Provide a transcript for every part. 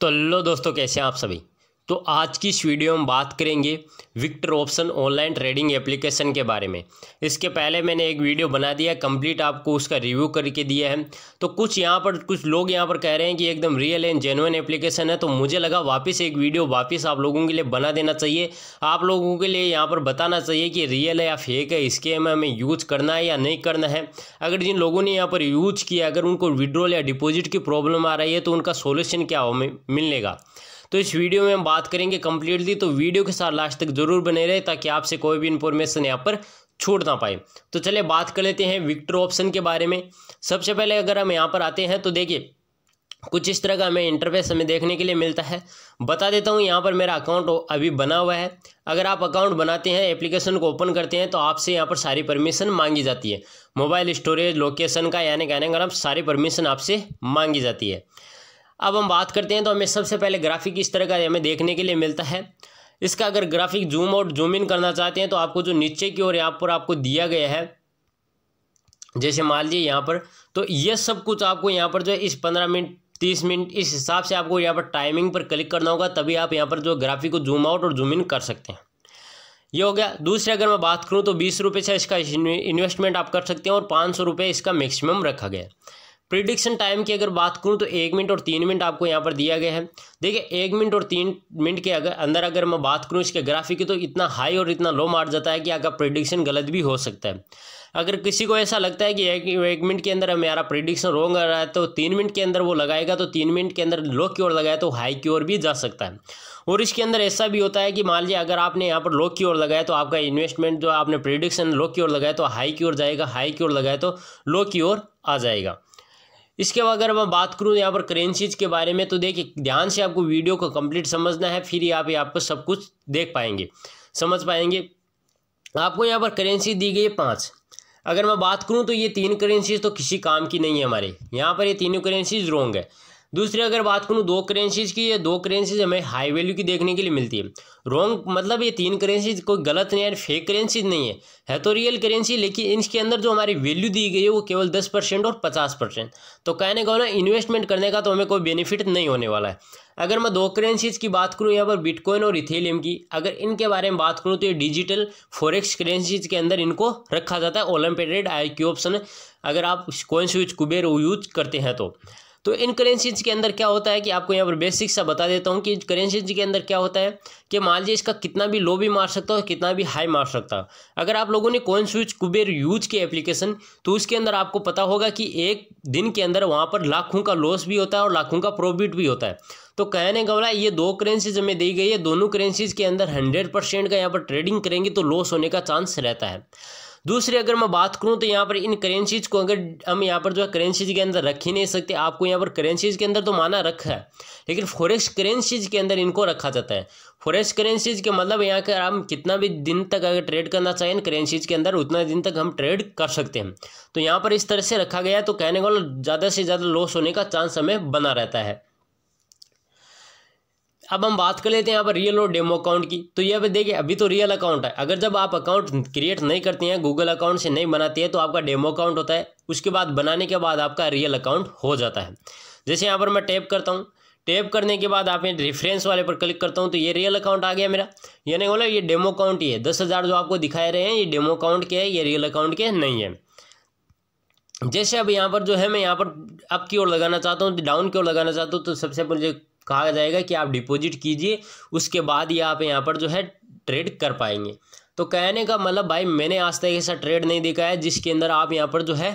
तो लो दोस्तों कैसे हैं आप सभी तो आज की इस वीडियो में बात करेंगे Victor option online trading application के बारे में इसके पहले मैंने एक वीडियो बना दिया कंप्लीट आपको उसका रिव्यू करके दिया है तो कुछ यहाँ पर कुछ लोग यहाँ पर कह रहे हैं कि एकदम रियल एंड जेनुअन एप्लीकेशन है तो मुझे लगा वापस एक वीडियो वापस आप लोगों के लिए बना देना चाहिए आप लोगों के लिए यहाँ पर बताना चाहिए कि रियल है या फेक है इसके हमें हमें यूज करना है या नहीं करना है अगर जिन लोगों ने यहाँ पर यूज किया अगर उनको विड्रॉल या डिपोज़िट की प्रॉब्लम आ रही है तो उनका सोल्यूशन क्या हो मिलनेगा तो इस वीडियो में हम बात करेंगे कंप्लीटली तो वीडियो के साथ लास्ट तक जरूर बने रहे ताकि आपसे कोई भी इन्फॉर्मेशन यहाँ पर छूट ना पाए तो चलिए बात कर लेते हैं विक्टर ऑप्शन के बारे में सबसे पहले अगर हम यहाँ पर आते हैं तो देखिए कुछ इस तरह का हमें इंटरफेस हमें देखने के लिए मिलता है बता देता हूँ यहाँ पर मेरा अकाउंट अभी बना हुआ है अगर आप अकाउंट बनाते हैं एप्लीकेशन को ओपन करते हैं तो आपसे यहाँ पर सारी परमिशन मांगी जाती है मोबाइल स्टोरेज लोकेशन का यानी कहने का नाम मतलब सारी परमिशन आपसे मांगी जाती है अब हम बात करते हैं तो हमें सबसे पहले ग्राफिक इस तरह का हमें देखने के लिए मिलता है इसका अगर graphic zoom out zoom in करना चाहते हैं तो आपको जो नीचे की ओर यहाँ पर आपको दिया गया है जैसे मान लीजिए यहाँ पर तो ये सब कुछ आपको यहाँ पर जो है इस पंद्रह मिनट तीस मिनट इस हिसाब से आपको यहाँ पर टाइमिंग पर क्लिक करना होगा तभी आप यहाँ पर जो ग्राफिक को जूम आउट और जूम इन कर सकते हैं ये हो गया दूसरे अगर मैं बात करूँ तो बीस रुपये से इसका इन्वेस्टमेंट आप कर सकते हैं और पाँच सौ रुपये इसका मैक्सिमम रखा गया है प्रिडिक्शन टाइम की अगर बात करूँ तो एक मिनट और तीन मिनट आपको यहाँ पर दिया गया है देखिए एक मिनट और तीन मिनट के अगर अंदर अगर मैं बात करूँ इसके ग्राफिक की तो इतना हाई और इतना लो मार जाता है कि आपका प्रिडिक्शन गलत भी हो सकता है अगर किसी को ऐसा लगता है कि एक, एक मिनट के अंदर मेरा प्रिडिक्शन रॉन्ग आ रहा है तो तीन मिनट के अंदर वो लगाएगा तो तीन मिनट के अंदर लो की ओर लगाया तो हाई की ओर भी जा सकता है और इसके अंदर ऐसा भी होता है कि मान लीजिए अगर आपने यहाँ पर लो की ओर लगाया तो आपका इन्वेस्टमेंट जो आपने प्रिडिक्शन लो की ओर लगाया तो हाई की ओर जाएगा हाई की ओर लगाया तो लो की ओर आ जाएगा इसके बाद अगर मैं बात करूँ यहाँ पर करेंसीज़ के बारे में तो देखिए ध्यान से आपको वीडियो को कंप्लीट समझना है फिर आप यहाँ पर सब कुछ देख पाएंगे समझ पाएंगे आपको यहाँ पर करेंसी दी गई है पाँच अगर मैं बात करूँ तो ये तीन करेंसीज तो किसी काम की नहीं है हमारे यहाँ पर ये तीनों करेंसीज रोंग है दूसरी अगर बात करूँ दो करेंसीज की ये दो करेंसीज हमें हाई वैल्यू की देखने के लिए मिलती है रॉन्ग मतलब ये तीन करेंसीज कोई गलत नहीं है फेक करेंसीज नहीं है है तो रियल करेंसी लेकिन इसके अंदर जो हमारी वैल्यू दी गई है वो केवल दस परसेंट और पचास परसेंट तो कहने का ना मतलब इन्वेस्टमेंट करने का तो हमें कोई बेनिफिट नहीं होने वाला है अगर मैं दो करेंसीज की बात करूँ यहाँ पर बिटकॉइन और इथेलियम की अगर इनके बारे में बात करूँ तो ये डिजिटल फॉरेक्स करेंसीज के अंदर इनको रखा जाता है ओलम्पेटेड आई क्यू ऑप्शन अगर आप कॉइन स्विच कुबेर यूज करते हैं तो तो इन करेंसीज के अंदर क्या होता है कि आपको यहाँ पर बेसिक सा बता देता हूँ कि करेंसीज के अंदर क्या होता है कि मान लीजिए इसका कितना भी लो भी मार सकता हो कितना भी हाई मार सकता है अगर आप लोगों ने कोइन स्विच कुबेर यूज की एप्लीकेशन तो उसके अंदर आपको पता होगा कि एक दिन के अंदर वहाँ पर लाखों का लॉस भी होता है और लाखों का प्रॉफिट भी होता है तो कहने का बोला मतलब ये दो करेंसीज हमें दी गई है दोनों करेंसीज के अंदर हंड्रेड परसेंट का यहाँ पर ट्रेडिंग करेंगे तो लॉस होने का चांस रहता है दूसरी अगर मैं बात करूँ तो यहाँ पर इन करेंसीज़ को अगर हम यहाँ पर जो है करेंसीज़ के अंदर रख ही नहीं सकते आपको यहाँ पर करेंसीज़ के अंदर तो माना रखा है लेकिन फॉरेस्ट करेंसीज़ के अंदर इनको रखा जाता है फॉरेस्ट करेंसीज़ के मतलब यहाँ के हम कितना भी दिन तक अगर ट्रेड करना चाहें करेंसीज़ के अंदर उतना दिन तक हम ट्रेड कर सकते हैं तो यहाँ पर इस तरह से रखा गया तो कहने को मतलब ज़्यादा से ज़्यादा लॉस होने का चांस हमें बना रहता है अब हम बात कर लेते हैं यहाँ पर रियल और डेमो अकाउंट की तो यहाँ पे देखिए अभी तो रियल अकाउंट है अगर जब आप अकाउंट क्रिएट नहीं करते हैं गूगल अकाउंट से नहीं बनाते हैं तो आपका डेमो अकाउंट होता है उसके बाद बनाने के बाद आपका रियल अकाउंट हो जाता है जैसे यहाँ पर मैं टैप करता हूँ टैप करने के बाद आप रेफरेंस वाले पर क्लिक करता हूँ तो ये रियल अकाउंट आ गया मेरा यानी बोला ये डेमो अकाउंट ही है दस हज़ार जो आपको दिखाए रहे हैं ये डेमो अकाउंट के है ये रियल अकाउंट के नहीं है जैसे अब यहाँ पर जो है मैं यहाँ पर अप की ओर लगाना चाहता हूँ डाउन की ओर लगाना चाहता हूँ तो सबसे मुझे कहा जाएगा कि आप डिपॉजिट कीजिए उसके बाद ही आप यहाँ पर जो है ट्रेड कर पाएंगे तो कहने का मतलब भाई मैंने आज तक ऐसा ट्रेड नहीं देखा है जिसके अंदर आप यहाँ पर जो है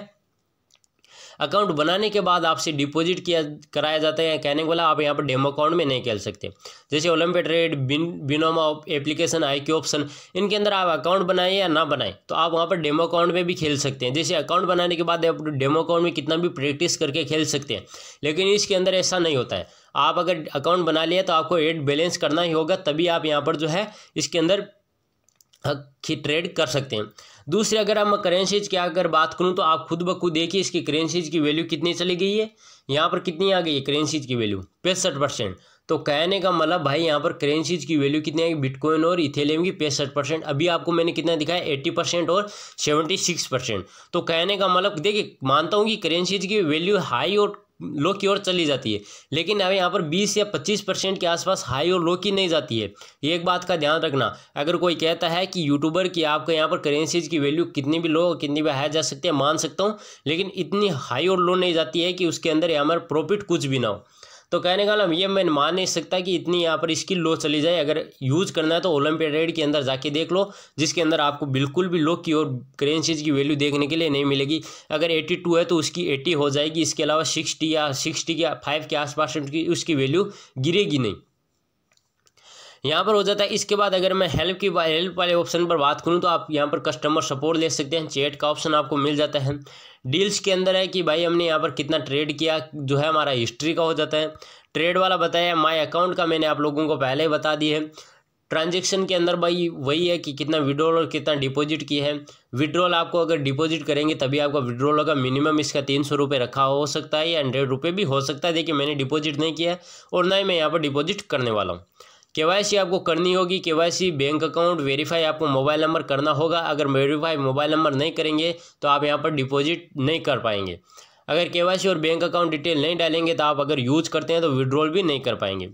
अकाउंट बनाने के बाद आपसे डिपॉजिट किया कराया जाता है कहने वाला आप यहाँ पर डेमो अकाउंट में नहीं खेल सकते जैसे ओलंपिक ट्रेड बिन Binomo application I Q option इनके अंदर आप अकाउंट बनाए या ना बनाएं तो आप वहाँ पर डेमो अकाउंट में भी खेल सकते हैं जैसे अकाउंट बनाने के बाद आप डेमो अकाउंट में कितना भी प्रैक्टिस करके खेल सकते हैं लेकिन इसके अंदर ऐसा नहीं होता है आप अगर अकाउंट बना लिया तो आपको एड बैलेंस करना ही होगा तभी आप यहाँ पर जो है इसके अंदर हाँ, ट्रेड कर सकते हैं दूसरे अगर आप मैं करेंसीज की अगर बात करूँ तो आप खुद ब खुद देखिए इसकी करेंसीज की वैल्यू कितनी चली गई है यहाँ पर कितनी आ गई है करेंसीज की वैल्यू पैंसठ परसेंट तो कहने का मतलब भाई यहाँ पर करेंसीज की वैल्यू कितनी आएगी बिटकॉइन और इथेलियम की पैंसठ परसेंट अभी आपको मैंने कितना दिखाया एट्टी परसेंट और सेवेंटी सिक्स परसेंट तो कहने का मतलब देखिए मानता हूँ कि करेंसीज की वैल्यू हाई और लो की ओर चली जाती है लेकिन अब यहाँ पर 20 या 25 परसेंट के आसपास हाई और लो की नहीं जाती है ये एक बात का ध्यान रखना अगर कोई कहता है कि यूट्यूबर की आपको यहाँ पर करेंसीज की वैल्यू कितनी भी लो कितनी भी हाई जा सकती है मान सकता हूँ लेकिन इतनी हाई और लो नहीं जाती है कि उसके अंदर यहाँ पर प्रॉफिट कुछ भी ना हो तो कहने का मतलब ये मैं मान नहीं सकता कि इतनी यहाँ पर स्किल लो चली जाए अगर यूज़ करना है तो ओलंपिया रेड के अंदर जाके देख लो जिसके अंदर आपको बिल्कुल भी लो की और करेंसीज की वैल्यू देखने के लिए नहीं मिलेगी अगर एट्टी टू है तो उसकी एट्टी हो जाएगी इसके अलावा सिक्सटी या सिक्सटी के फाइव के आसपास उसकी वैल्यू गिरेगी नहीं यहाँ पर हो जाता है इसके बाद अगर मैं हेल्प की हेल्प वाले ऑप्शन पर बात करूँ तो आप यहाँ पर कस्टमर सपोर्ट ले सकते हैं चैट का ऑप्शन आपको मिल जाता है डील्स के अंदर है कि भाई हमने यहाँ पर कितना ट्रेड किया जो है हमारा हिस्ट्री का हो जाता है ट्रेड वाला बताया माई अकाउंट का मैंने आप लोगों को पहले ही बता दिया है ट्रांजेक्शन के अंदर भाई वही है कि कितना विड्रॉल और कितना डिपॉजिट किया है विड्रॉल आपको अगर डिपॉजिट करेंगे तभी आपका विड्रॉल होगा मिनिमम इसका तीन सौ रुपये रखा हो सकता है या हंड्रेड रुपये भी हो सकता है देखिए मैंने डिपॉजिट नहीं किया है और ना ही मैं यहाँ पर डिपॉजिट करने वाला हूँ के आपको करनी होगी के बैंक अकाउंट वेरीफाई आपको मोबाइल नंबर करना होगा अगर वेरीफाई मोबाइल नंबर नहीं करेंगे तो आप यहाँ पर डिपॉजिट नहीं कर पाएंगे अगर के और बैंक अकाउंट डिटेल नहीं डालेंगे तो आप अगर यूज़ करते हैं तो विड्रॉल भी नहीं कर पाएंगे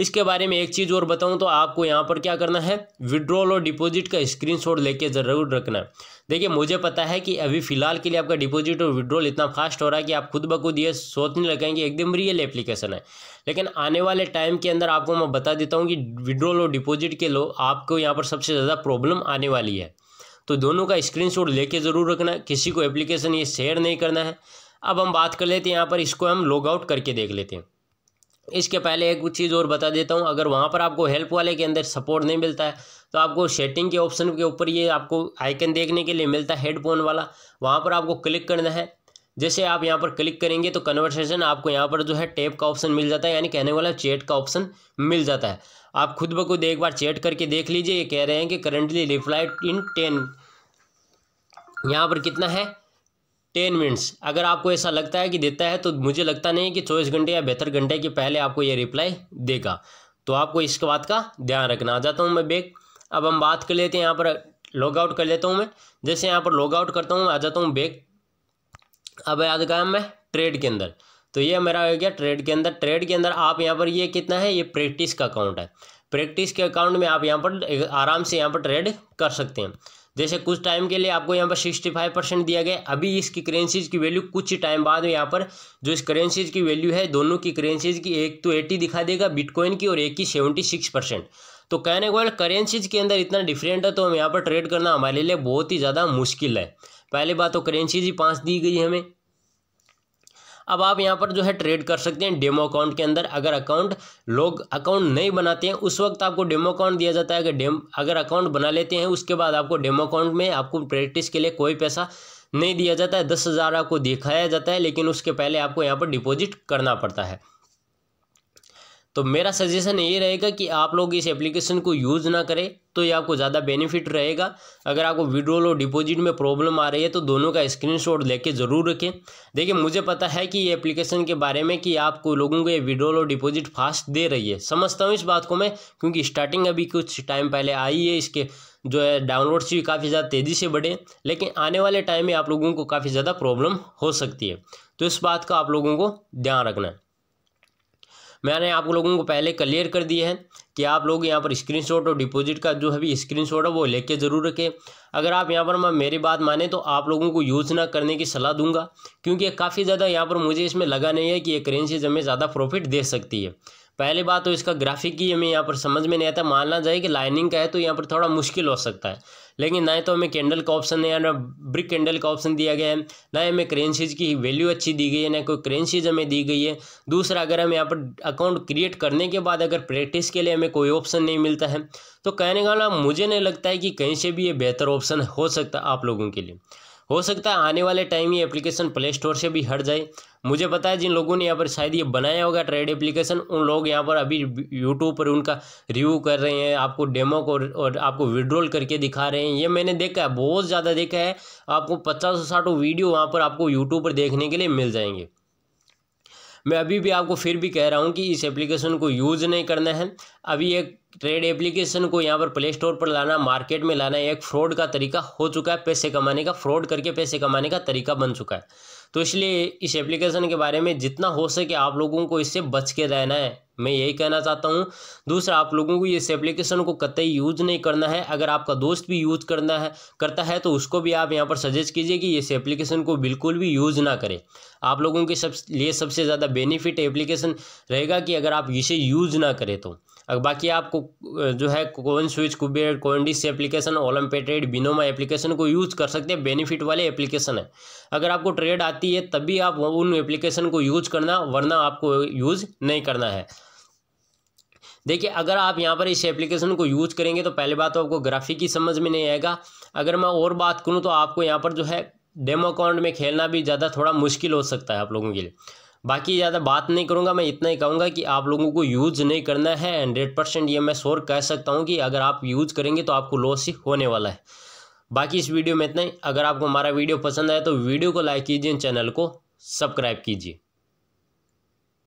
इसके बारे में एक चीज़ और बताऊं तो आपको यहाँ पर क्या करना है विड्रॉल और डिपॉजिट का स्क्रीनशॉट लेके ज़रूर रखना है देखिए मुझे पता है कि अभी फ़िलहाल के लिए आपका डिपॉजिट और विड्रॉल इतना फास्ट हो रहा है कि आप खुद ब खुद ये सोचने लगेंगे एकदम रियल एप्लीकेशन है लेकिन आने वाले टाइम के अंदर आपको मैं बता देता हूँ कि विड्रॉल और डिपॉजिट के लो आपको यहाँ पर सबसे ज़्यादा प्रॉब्लम आने वाली है तो दोनों का स्क्रीनशॉट लेके ज़रूर रखना है किसी को एप्लीकेशन ये शेयर नहीं करना है अब हम बात कर लेते हैं यहाँ पर इसको हम लॉग आउट करके देख लेते हैं इसके पहले एक चीज़ और बता देता हूँ अगर वहाँ पर आपको हेल्प वाले के अंदर सपोर्ट नहीं मिलता है तो आपको सेटिंग के ऑप्शन के ऊपर ये आपको आइकन देखने के लिए मिलता है हेडफोन वाला वहाँ पर आपको क्लिक करना है जैसे आप यहाँ पर क्लिक करेंगे तो कन्वर्सेशन आपको यहाँ पर जो है टेप का ऑप्शन मिल जाता है यानी कहने वाला चैट का ऑप्शन मिल जाता है आप खुद ब खुद एक बार चैट करके देख लीजिए ये कह रहे हैं कि करंटली रिप्लाइड इन टेन यहाँ पर कितना है टेन मिनट्स अगर आपको ऐसा लगता है कि देता है तो मुझे लगता नहीं कि चौबीस घंटे या बेहतर घंटे के पहले आपको ये रिप्लाई देगा तो आपको इस बात का ध्यान रखना आ जाता हूँ मैं बैग अब हम बात कर लेते हैं यहाँ पर लॉग आउट कर लेता हूँ मैं जैसे यहाँ पर लॉग आउट करता हूँ आ जाता हूँ बैग अब याद गया मैं ट्रेड के अंदर तो ये मेरा हो गया ट्रेड के अंदर ट्रेड के अंदर आप यहाँ पर ये कितना है ये प्रैक्टिस का अकाउंट है प्रैक्टिस के अकाउंट में आप यहाँ पर आराम से यहाँ पर ट्रेड कर सकते हैं जैसे कुछ टाइम के लिए आपको यहाँ पर सिक्सटी फाइव परसेंट दिया गया अभी इसकी करेंसीज की वैल्यू कुछ ही टाइम बाद में यहाँ पर जो इस करेंसीज की वैल्यू है दोनों की करेंसीज की एक तो एटी दिखा देगा बिटकॉइन की और एक की सेवेंटी सिक्स परसेंट तो कहने को करेंसीज के अंदर इतना डिफरेंट है तो हम यहाँ पर ट्रेड करना हमारे लिए बहुत ही ज़्यादा मुश्किल है पहली बात तो करेंसीज ही पाँच दी गई हमें अब आप यहाँ पर जो है ट्रेड कर सकते हैं डेमो अकाउंट के अंदर अगर अकाउंट लोग अकाउंट नहीं बनाते हैं उस वक्त आपको डेमो अकाउंट दिया जाता है अगर डेम अगर अकाउंट बना लेते हैं उसके बाद आपको डेमो अकाउंट में आपको प्रैक्टिस के लिए कोई पैसा नहीं दिया जाता है दस हज़ार आपको दिखाया जाता है लेकिन उसके पहले आपको यहाँ पर डिपॉजिट करना पड़ता है तो मेरा सजेशन ये रहेगा कि आप लोग इस एप्लीकेशन को यूज़ ना करें तो ये आपको ज़्यादा बेनिफिट रहेगा अगर आपको विड्रोल और डिपॉजिट में प्रॉब्लम आ रही है तो दोनों का स्क्रीनशॉट लेके ज़रूर रखें देखिए मुझे पता है कि ये एप्लीकेशन के बारे में कि आपको लोगों को ये विड्रोल और डिपॉजिट फास्ट दे रही है समझता हूँ इस बात को मैं क्योंकि स्टार्टिंग अभी कुछ टाइम पहले आई है इसके जो है डाउनलोड्स भी काफ़ी ज़्यादा तेज़ी से बढ़े लेकिन आने वाले टाइम में आप लोगों को काफ़ी ज़्यादा प्रॉब्लम हो सकती है तो इस बात का आप लोगों को ध्यान रखना है मैंने आप लोगों को पहले क्लियर कर दिया है कि आप लोग यहाँ पर स्क्रीनशॉट और डिपॉजिट का जो है भी स्क्रीनशॉट है वो लेके ज़रूर रखें अगर आप यहाँ पर मैं मेरी बात माने तो आप लोगों को यूज़ ना करने की सलाह दूंगा क्योंकि काफ़ी ज़्यादा यहाँ पर मुझे इसमें लगा नहीं है कि ये करेंसी हमें ज़्यादा प्रॉफिट दे सकती है पहले बात तो इसका ग्राफिक ही हमें यहाँ पर समझ में नहीं आता मानना जाए कि लाइनिंग का है तो यहाँ पर थोड़ा मुश्किल हो सकता है लेकिन ना तो हमें कैंडल का ऑप्शन है ना ब्रिक कैंडल का ऑप्शन दिया गया है ना हमें करेंसीज की वैल्यू अच्छी दी गई है ना कोई करेंसीज हमें दी गई है दूसरा अगर हम यहाँ पर अकाउंट क्रिएट करने के बाद अगर प्रैक्टिस के लिए हमें कोई ऑप्शन नहीं मिलता है तो कहने का मतलब मुझे नहीं लगता है कि कहीं से भी ये बेहतर ऑप्शन हो सकता आप लोगों के लिए हो सकता है आने वाले टाइम ये एप्लीकेशन प्ले स्टोर से भी हट जाए मुझे पता है जिन लोगों ने यहाँ पर शायद ये बनाया होगा ट्रेड एप्लीकेशन उन लोग यहाँ पर अभी यूट्यूब पर उनका रिव्यू कर रहे हैं आपको डेमो को और आपको विड्रॉल करके दिखा रहे हैं ये मैंने देखा है बहुत ज़्यादा देखा है आपको पचास सौ साठ वीडियो वहाँ पर आपको यूट्यूब पर देखने के लिए मिल जाएंगे मैं अभी भी आपको फिर भी कह रहा हूँ कि इस एप्लीकेशन को यूज़ नहीं करना है अभी एक ट्रेड एप्लीकेशन को यहाँ पर प्ले स्टोर पर लाना मार्केट में लाना एक फ्रॉड का तरीका हो चुका है पैसे कमाने का फ्रॉड करके पैसे कमाने का तरीका बन चुका है तो इसलिए इस एप्लीकेशन के बारे में जितना हो सके आप लोगों को इससे बच के रहना है मैं यही कहना चाहता हूँ दूसरा आप लोगों को इस एप्लीकेशन को कतई यूज़ नहीं करना है अगर आपका दोस्त भी यूज़ करना है करता है तो उसको भी आप यहाँ पर सजेस्ट कीजिए कि इस एप्लीकेशन को बिल्कुल भी यूज़ ना करें आप लोगों के सब लिए सबसे ज़्यादा बेनिफिट एप्लीकेशन रहेगा कि अगर आप इसे यूज़ ना करें तो बाकी आपको जो है coin switch Kuber CoinDCX application ओलम्पेटेड बिनोमा एप्लीकेशन को यूज़ कर सकते हैं बेनिफिट वाले एप्लीकेशन है अगर आपको ट्रेड आती है तभी आप उन एप्लीकेशन को यूज करना वरना आपको यूज़ नहीं करना है देखिए अगर आप यहाँ पर इस एप्लीकेशन को यूज करेंगे तो पहले बात तो आपको ग्राफिक ही समझ में नहीं आएगा अगर मैं और बात करूँ तो आपको यहाँ पर जो है डेमो अकाउंट में खेलना भी ज़्यादा थोड़ा मुश्किल हो सकता है आप लोगों के लिए बाकी ज़्यादा बात नहीं करूँगा मैं इतना ही कहूँगा कि आप लोगों को यूज़ नहीं करना है हंड्रेड परसेंट ये मैं शोर कह सकता हूँ कि अगर आप यूज़ करेंगे तो आपको लॉस ही होने वाला है बाकी इस वीडियो में इतना ही अगर आपको हमारा वीडियो पसंद आया तो वीडियो को लाइक कीजिए चैनल को सब्सक्राइब कीजिए